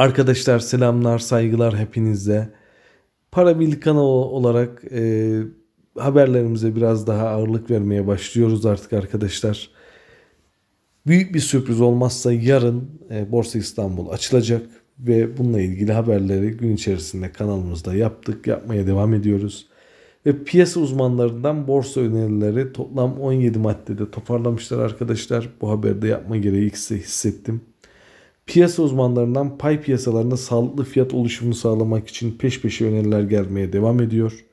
Arkadaşlar selamlar, saygılar hepinize. Para Birlik kanalı olarak e, haberlerimize biraz daha ağırlık vermeye başlıyoruz artık arkadaşlar. Büyük bir sürpriz olmazsa yarın e, Borsa İstanbul açılacak ve bununla ilgili haberleri gün içerisinde kanalımızda yaptık, yapmaya devam ediyoruz. Ve piyasa uzmanlarından borsa önerileri toplam 17 maddede toparlamışlar arkadaşlar. Bu haberde yapma gereği hissettim. Piyasa uzmanlarından pay piyasalarında sağlıklı fiyat oluşumunu sağlamak için peş peşe öneriler gelmeye devam ediyor.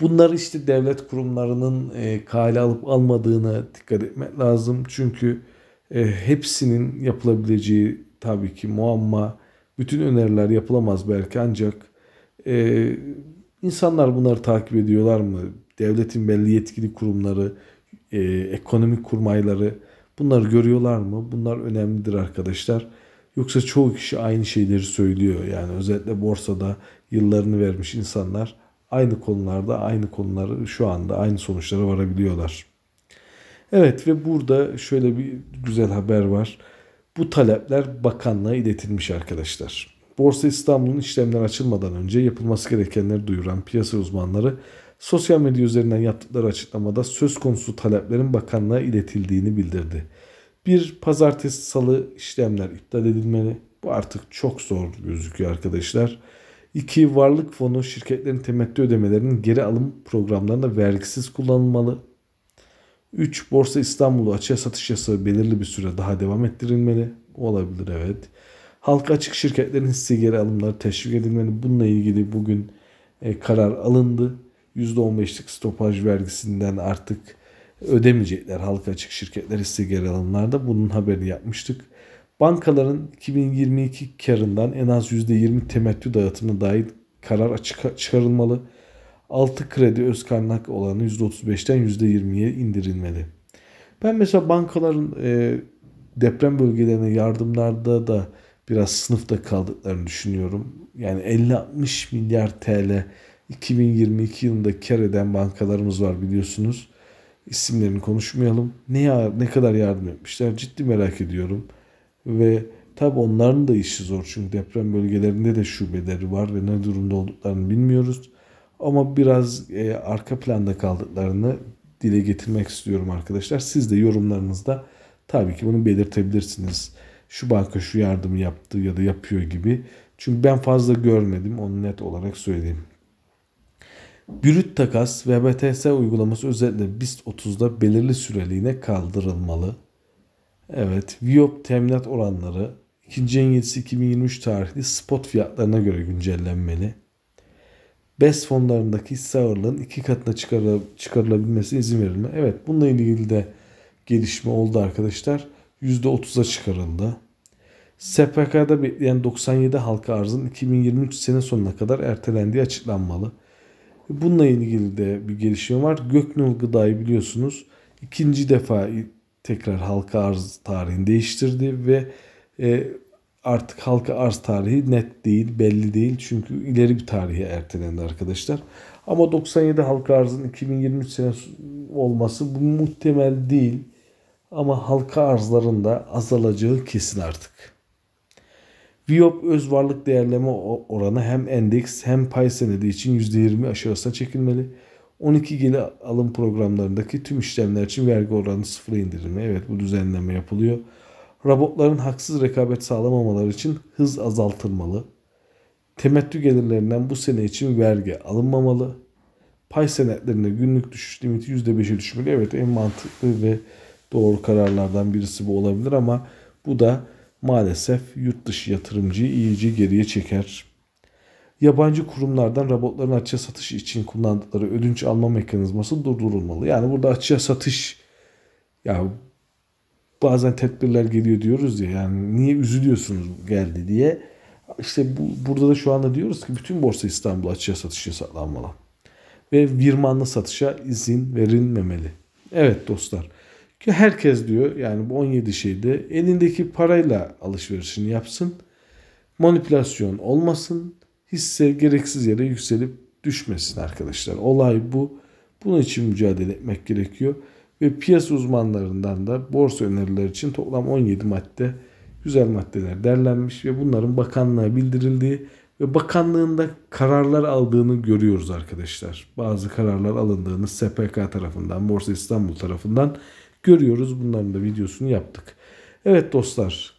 Bunlar işte devlet kurumlarının e, kale alıp almadığına dikkat etmek lazım. Çünkü e, hepsinin yapılabileceği tabii ki muamma. Bütün öneriler yapılamaz belki ancak e, insanlar bunları takip ediyorlar mı? Devletin belli yetkili kurumları, e, ekonomik kurmayları Bunları görüyorlar mı? Bunlar önemlidir arkadaşlar. Yoksa çoğu kişi aynı şeyleri söylüyor. Yani özellikle borsada yıllarını vermiş insanlar aynı konularda aynı konuları şu anda aynı sonuçlara varabiliyorlar. Evet ve burada şöyle bir güzel haber var. Bu talepler bakanlığa iletilmiş arkadaşlar. Borsa İstanbul'un işlemler açılmadan önce yapılması gerekenleri duyuran piyasa uzmanları sosyal medya üzerinden yaptıkları açıklamada söz konusu taleplerin bakanlığa iletildiğini bildirdi. Bir pazartesi salı işlemler iptal edilmeli. Bu artık çok zor gözüküyor arkadaşlar. İki Varlık fonu şirketlerin temettü ödemelerinin geri alım programlarında vergisiz kullanılmalı. 3. Borsa İstanbul'u açığa satış yasağı belirli bir süre daha devam ettirilmeli. Olabilir evet. Halka açık şirketlerin hisse geri alımları teşvik edilmeli. Bununla ilgili bugün e, karar alındı. %15'lik stopaj vergisinden artık ödemeyecekler halka açık şirketler hisse geri alımlarda. Bunun haberini yapmıştık. Bankaların 2022 karından en az %20 temettü dağıtımına dair karar çıkarılmalı. 6 kredi öz kaynak olanı %35'ten %20'ye indirilmeli. Ben mesela bankaların e, deprem bölgelerine yardımlarda da biraz sınıfta kaldıklarını düşünüyorum. Yani 50-60 milyar TL 2022 yılında kar eden bankalarımız var biliyorsunuz. İsimlerini konuşmayalım. Ne, ne kadar yardım etmişler ciddi merak ediyorum. Ve tabi onların da işi zor çünkü deprem bölgelerinde de şubeleri var ve ne durumda olduklarını bilmiyoruz. Ama biraz e, arka planda kaldıklarını dile getirmek istiyorum arkadaşlar. Siz de yorumlarınızda tabii ki bunu belirtebilirsiniz. Şu banka şu yardım yaptı ya da yapıyor gibi. Çünkü ben fazla görmedim onu net olarak söyleyeyim. Bürüt takas ve BTS uygulaması özellikle BIST 30'da belirli süreliğine kaldırılmalı. Evet, Viop teminat oranları 2. 7'si 2023 tarihli spot fiyatlarına göre güncellenmeli. BES fonlarındaki hisse ağırlığın iki katına çıkarılabilmesine izin verilme. Evet bununla ilgili de gelişme oldu arkadaşlar. %30'a çıkarıldı. SPK'da bekleyen 97 halka arzın 2023 sene sonuna kadar ertelendiği açıklanmalı. Bununla ilgili de bir gelişme var. Göknül Gıda'yı biliyorsunuz ikinci defa tekrar halka arz tarihini değiştirdi ve e, artık halka arz tarihi net değil, belli değil. Çünkü ileri bir tarihe ertelendi arkadaşlar. Ama 97 halka arzın 2023 sene olması bu muhtemel değil. Ama halka arzların da azalacağı kesin artık. Viop öz varlık değerleme oranı hem endeks hem pay senedi için %20 aşağısına çekilmeli. 12 gili alım programlarındaki tüm işlemler için vergi oranı sıfıra indirilme. Evet bu düzenleme yapılıyor. Robotların haksız rekabet sağlamamaları için hız azaltılmalı. Temettü gelirlerinden bu sene için vergi alınmamalı. Pay senetlerine günlük düşüş limiti %5'e düşmeli. Evet en mantıklı ve doğru kararlardan birisi bu olabilir ama bu da maalesef yurt dışı yatırımcıyı iyice geriye çeker. Yabancı kurumlardan robotların açığa satış için kullandıkları ödünç alma mekanizması durdurulmalı. Yani burada açığa satış ya bazen tedbirler geliyor diyoruz ya yani niye üzülüyorsunuz geldi diye. İşte bu, burada da şu anda diyoruz ki bütün borsa İstanbul açığa satış yasaklanmalı. Ve virmanlı satışa izin verilmemeli. Evet dostlar. Ki herkes diyor yani bu 17 şeyde elindeki parayla alışverişini yapsın. Manipülasyon olmasın. Hisse gereksiz yere yükselip düşmesin arkadaşlar. Olay bu. Bunun için mücadele etmek gerekiyor. Ve piyasa uzmanlarından da borsa önerileri için toplam 17 madde güzel maddeler derlenmiş ve bunların bakanlığa bildirildiği ve bakanlığında kararlar aldığını görüyoruz arkadaşlar. Bazı kararlar alındığını SPK tarafından, Borsa İstanbul tarafından görüyoruz. Bunların da videosunu yaptık. Evet dostlar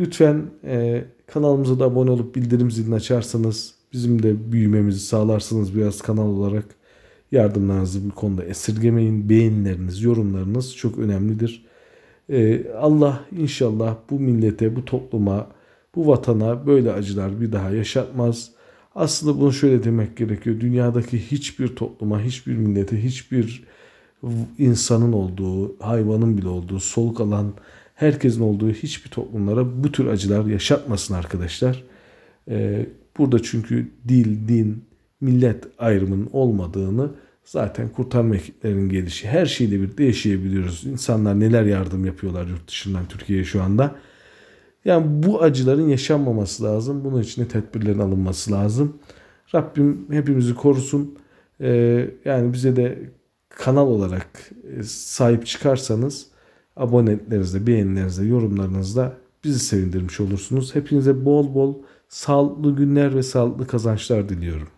lütfen e, kanalımıza da abone olup bildirim zilini açarsanız bizim de büyümemizi sağlarsınız biraz kanal olarak. Yardımlarınızı bu konuda esirgemeyin. Beğenileriniz, yorumlarınız çok önemlidir. E, Allah inşallah bu millete, bu topluma, bu vatana böyle acılar bir daha yaşatmaz. Aslında bunu şöyle demek gerekiyor. Dünyadaki hiçbir topluma, hiçbir millete, hiçbir insanın olduğu, hayvanın bile olduğu, soluk alan herkesin olduğu hiçbir toplumlara bu tür acılar yaşatmasın arkadaşlar. Ee, burada çünkü dil, din, millet ayrımının olmadığını zaten kurtarma ekiplerinin gelişi her şeyle birlikte yaşayabiliyoruz. İnsanlar neler yardım yapıyorlar yurt dışından Türkiye'ye şu anda. Yani bu acıların yaşanmaması lazım. Bunun için de tedbirlerin alınması lazım. Rabbim hepimizi korusun. Ee, yani bize de kanal olarak e, sahip çıkarsanız abonelerinizle, beğenilerinizle, yorumlarınızla bizi sevindirmiş olursunuz. Hepinize bol bol sağlıklı günler ve sağlıklı kazançlar diliyorum.